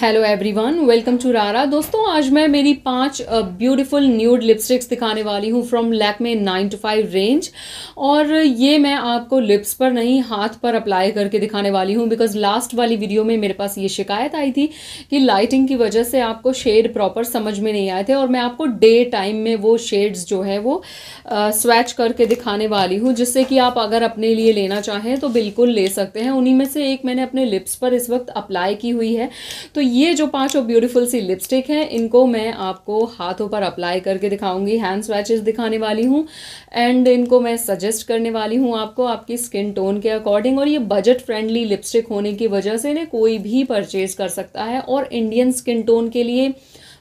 hello everyone welcome to रारा दोस्तों आज मैं मेरी पांच ब्यूटीफुल न्यूड लिपस्टिक्स दिखाने वाली हूँ from Lakme nine to five range और ये मैं आपको लिप्स पर नहीं हाथ पर अप्लाई करके दिखाने वाली हूँ बिकॉज लास्ट वाली वीडियो में मेरे पास ये शिकायत आई थी कि लाइटिंग की वजह से आपको शेड प्रॉपर समझ में नहीं आए थे और मैं आपको डे टाइम में वो शेड्स जो है वो स्वैच करके दिखाने वाली हूँ जिससे कि आप अगर अपने लिए लेना चाहें तो बिल्कुल ले सकते हैं उन्हीं में से एक मैंने अपने लिप्स पर इस वक्त अप्लाई की हुई है तो ये जो और ब्यूटीफुल सी लिपस्टिक हैं इनको मैं आपको हाथों पर अप्लाई करके दिखाऊंगी हैंड स्वेचेस दिखाने वाली हूँ एंड इनको मैं सजेस्ट करने वाली हूँ आपको आपकी स्किन टोन के अकॉर्डिंग और ये बजट फ्रेंडली लिपस्टिक होने की वजह से इन्हें कोई भी परचेज़ कर सकता है और इंडियन स्किन टोन के लिए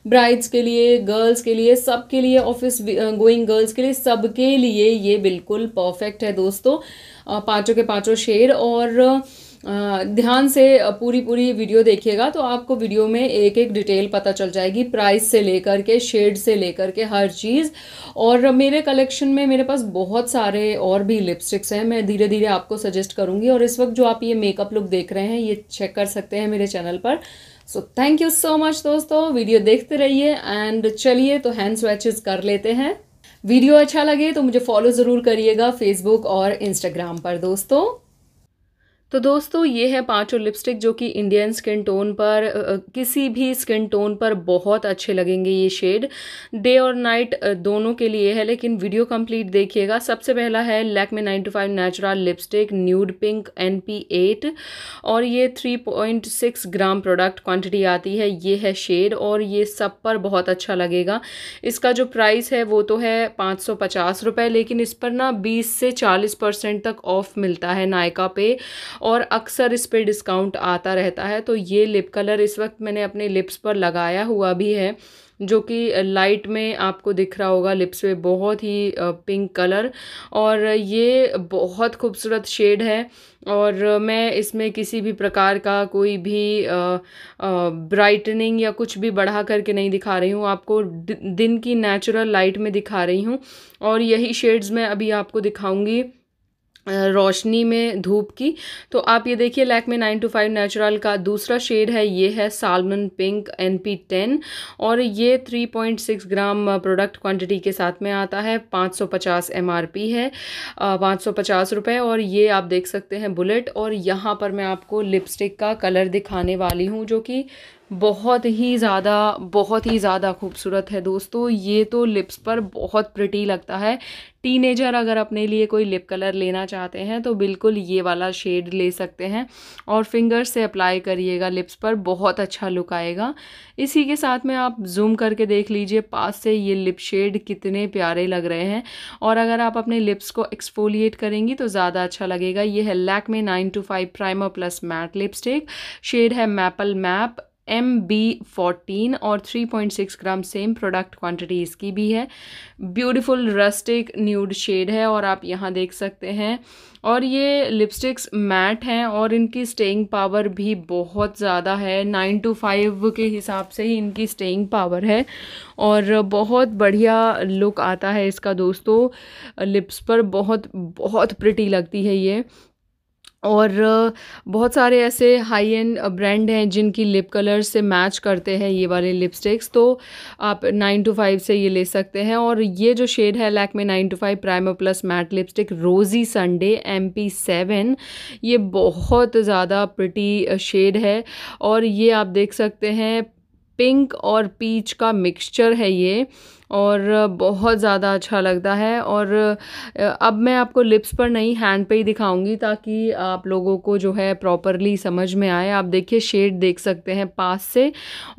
ब्राइड्स के लिए गर्ल्स के लिए सब के लिए ऑफिस गोइंग गर्ल्स के लिए सब के लिए ये बिल्कुल परफेक्ट है दोस्तों पाँचों के पाँचों शेड और ध्यान से पूरी पूरी वीडियो देखिएगा तो आपको वीडियो में एक एक डिटेल पता चल जाएगी प्राइस से लेकर के शेड से लेकर के हर चीज़ और मेरे कलेक्शन में मेरे पास बहुत सारे और भी लिपस्टिक्स हैं मैं धीरे धीरे आपको सजेस्ट करूँगी और इस वक्त जो आप ये मेकअप लुक देख रहे हैं ये चेक कर सकते हैं मेरे चैनल पर so thank you so much दोस्तों वीडियो देखते रहिए एंड चलिए तो हैंड स्वैचेस कर लेते हैं वीडियो अच्छा लगे तो मुझे फॉलो ज़रूर करिएगा फेसबुक और इंस्टाग्राम पर दोस्तों तो दोस्तों ये है पांचों लिपस्टिक जो कि इंडियन स्किन टोन पर किसी भी स्किन टोन पर बहुत अच्छे लगेंगे ये शेड डे और नाइट दोनों के लिए है लेकिन वीडियो कंप्लीट देखिएगा सबसे पहला है Lakme nine to five natural lipstick nude pink N P eight और ये three point six gram product quantity आती है ये है शेड और ये सब पर बहुत अच्छा लगेगा इसका जो प्राइस है वो तो है पाँच सौ पचास लेकिन इस पर ना बीस से चालीस परसेंट तक ऑफ मिलता है नायका पे और अक्सर इस पर डिस्काउंट आता रहता है तो ये लिप कलर इस वक्त मैंने अपने लिप्स पर लगाया हुआ भी है जो कि लाइट में आपको दिख रहा होगा लिप्स पे बहुत ही पिंक कलर और ये बहुत खूबसूरत शेड है और मैं इसमें किसी भी प्रकार का कोई भी ब्राइटनिंग या कुछ भी बढ़ा करके नहीं दिखा रही हूँ आपको दिन की नेचुरल लाइट में दिखा रही हूँ और यही शेड्स मैं अभी आपको दिखाऊँगी रोशनी में धूप की तो आप ये देखिए lack Lakme nine to five natural का दूसरा शेड है ये है salmon pink N P ten और ये three point six gram product quantity के साथ में आता है पाँच सौ पचास एम आर पी है पाँच सौ पचास रुपये और ये आप देख सकते हैं बुलेट और यहाँ पर मैं आपको लिपस्टिक का कलर दिखाने वाली हूँ जो कि बहुत ही ज़्यादा बहुत ही ज़्यादा खूबसूरत है दोस्तों ये तो लिप्स पर बहुत प्रिटी लगता है टीनेजर अगर अपने लिए कोई लिप कलर लेना चाहते हैं तो बिल्कुल ये वाला शेड ले सकते हैं और फिंगर्स से अप्लाई करिएगा लिप्स पर बहुत अच्छा लुक आएगा इसी के साथ में आप जूम करके देख लीजिए पास से ये लिप शेड कितने प्यारे लग रहे हैं और अगर आप अपने लिप्स को एक्सफोलिएट करेंगी तो ज़्यादा अच्छा लगेगा ये है Lakme nine to five primer plus matte lipstick shade है maple map M B fourteen और three point six gram same product quantity इसकी भी है ब्यूटीफुल रस्टिक न्यूड शेड है और आप यहाँ देख सकते हैं और ये लिपस्टिक्स मैट हैं और इनकी स्टेइंग पावर भी बहुत ज़्यादा है नाइन टू फाइव के हिसाब से ही इनकी स्टेइंग पावर है और बहुत बढ़िया लुक आता है इसका दोस्तों लिप्स पर बहुत बहुत प्रिटी लगती है ये और बहुत सारे ऐसे हाई एंड ब्रांड हैं जिनकी लिप कलर से मैच करते हैं ये वाले लिपस्टिक्स तो आप नाइन टू फाइव से ये ले सकते हैं और ये जो शेड है Lakme nine to five primer plus matte lipstick rosy Sunday M P seven ये बहुत ज़्यादा प्रटी शेड है और ये आप देख सकते हैं पिंक और पीच का मिक्सचर है ये और बहुत ज़्यादा अच्छा लगता है और अब मैं आपको लिप्स पर नहीं हैंड पे ही दिखाऊंगी ताकि आप लोगों को जो है प्रॉपरली समझ में आए आप देखिए शेड देख सकते हैं पास से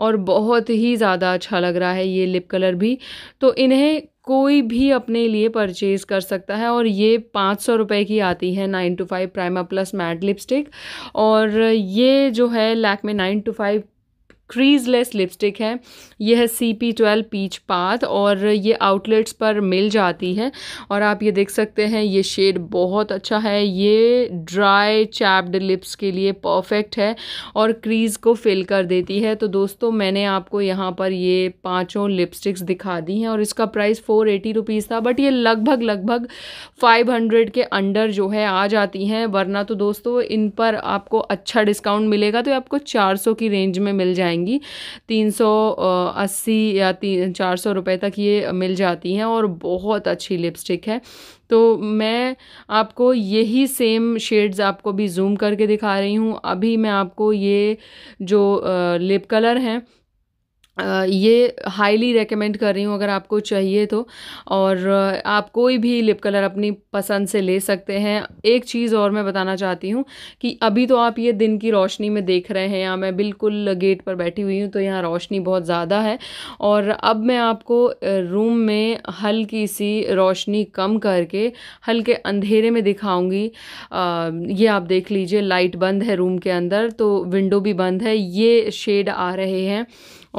और बहुत ही ज़्यादा अच्छा लग रहा है ये लिप कलर भी तो इन्हें कोई भी अपने लिए परचेज़ कर सकता है और ये पाँच सौ रुपये की आती है nine to five primer plus matte lipstick और ये जो है Lakme nine to five creaseless lipstick है यह है सी पी ट्वेल्व पीच पात और ये आउटलेट्स पर मिल जाती है और आप ये देख सकते हैं ये शेड बहुत अच्छा है ये ड्राई चैप्ड लिप्स के लिए परफेक्ट है और क्रीज़ को फिल कर देती है तो दोस्तों मैंने आपको यहाँ पर ये पाँचों लिपस्टिक्स दिखा दी हैं और इसका प्राइस फ़ोर एटी रुपीज़ था बट ये लगभग लगभग फ़ाइव हंड्रेड के अंडर जो है आ जाती हैं वरना तो दोस्तों इन पर आपको अच्छा डिस्काउंट मिलेगा तो आपको चार सौ की रेंज में मिल जाएंगे जाएंगी तीन या तीन चार सौ रुपये तक ये मिल जाती हैं और बहुत अच्छी लिपस्टिक है तो मैं आपको यही सेम शेड्स आपको भी जूम करके दिखा रही हूँ अभी मैं आपको ये जो लिप कलर हैं ये हाईली रेकमेंड कर रही हूँ अगर आपको चाहिए तो और आप कोई भी लिप कलर अपनी पसंद से ले सकते हैं एक चीज़ और मैं बताना चाहती हूँ कि अभी तो आप ये दिन की रोशनी में देख रहे हैं या मैं बिल्कुल गेट पर बैठी हुई हूँ तो यहाँ रोशनी बहुत ज़्यादा है और अब मैं आपको रूम में हल्की सी रोशनी कम करके हल्के अंधेरे में दिखाऊँगी ये आप देख लीजिए लाइट बंद है रूम के अंदर तो विंडो भी बंद है ये शेड आ रहे हैं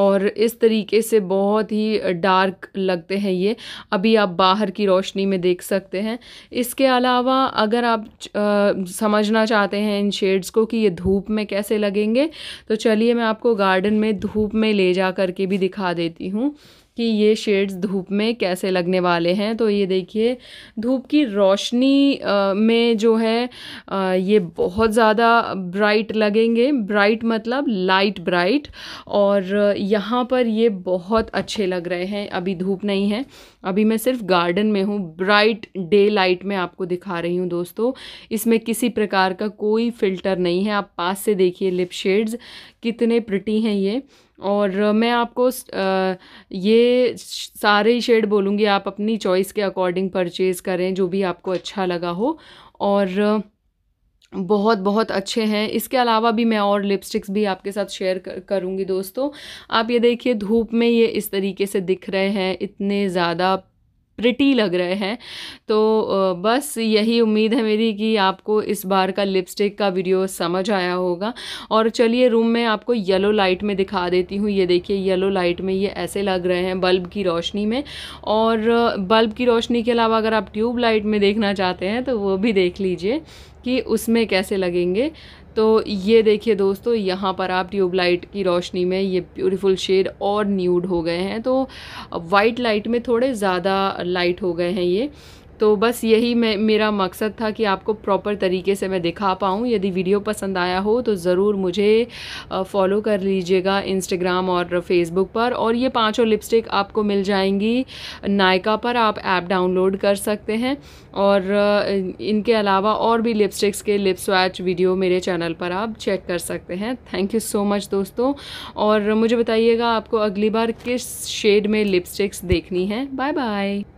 और इस तरीके से बहुत ही डार्क लगते हैं ये अभी आप बाहर की रोशनी में देख सकते हैं इसके अलावा अगर आप आ, समझना चाहते हैं इन शेड्स को कि ये धूप में कैसे लगेंगे तो चलिए मैं आपको गार्डन में धूप में ले जा करके भी दिखा देती हूँ कि ये शेड्स धूप में कैसे लगने वाले हैं तो ये देखिए धूप की रोशनी में जो है ये बहुत ज़्यादा ब्राइट लगेंगे ब्राइट मतलब लाइट ब्राइट और यहाँ पर ये बहुत अच्छे लग रहे हैं अभी धूप नहीं है अभी मैं सिर्फ गार्डन में हूँ ब्राइट डे लाइट में आपको दिखा रही हूँ दोस्तों इसमें किसी प्रकार का कोई फ़िल्टर नहीं है आप पास से देखिए लिप शेड्स कितने प्रटी हैं ये और मैं आपको ये सारे ही शेड बोलूँगी आप अपनी चॉइस के अकॉर्डिंग परचेज़ करें जो भी आपको अच्छा लगा हो और बहुत बहुत अच्छे हैं इसके अलावा भी मैं और लिपस्टिक्स भी आपके साथ शेयर कर, करूँगी दोस्तों आप ये देखिए धूप में ये इस तरीके से दिख रहे हैं इतने ज़्यादा प्रिटी लग रहे हैं तो बस यही उम्मीद है मेरी कि आपको इस बार का लिपस्टिक का वीडियो समझ आया होगा और चलिए रूम में आपको येलो लाइट में दिखा देती हूँ ये देखिए येलो लाइट में ये ऐसे लग रहे हैं बल्ब की रोशनी में और बल्ब की रोशनी के अलावा अगर आप ट्यूब लाइट में देखना चाहते हैं तो वो भी देख लीजिए कि उसमें कैसे लगेंगे तो ये देखिए दोस्तों यहाँ पर आप ट्यूबलाइट की रोशनी में ये ब्यूटीफुल शेड और न्यूड हो गए हैं तो वाइट लाइट में थोड़े ज़्यादा लाइट हो गए हैं ये तो बस यही मैं मेरा मकसद था कि आपको प्रॉपर तरीके से मैं दिखा पाऊँ यदि वीडियो पसंद आया हो तो ज़रूर मुझे फॉलो कर लीजिएगा इंस्टाग्राम और फेसबुक पर और ये पांचों लिपस्टिक आपको मिल जाएंगी नायका पर आप ऐप डाउनलोड कर सकते हैं और इनके अलावा और भी लिपस्टिक्स के लिप स्वैच वीडियो मेरे चैनल पर आप चेक कर सकते हैं थैंक यू सो मच दोस्तों और मुझे बताइएगा आपको अगली बार किस शेड में लिपस्टिक्स देखनी है बाय बाय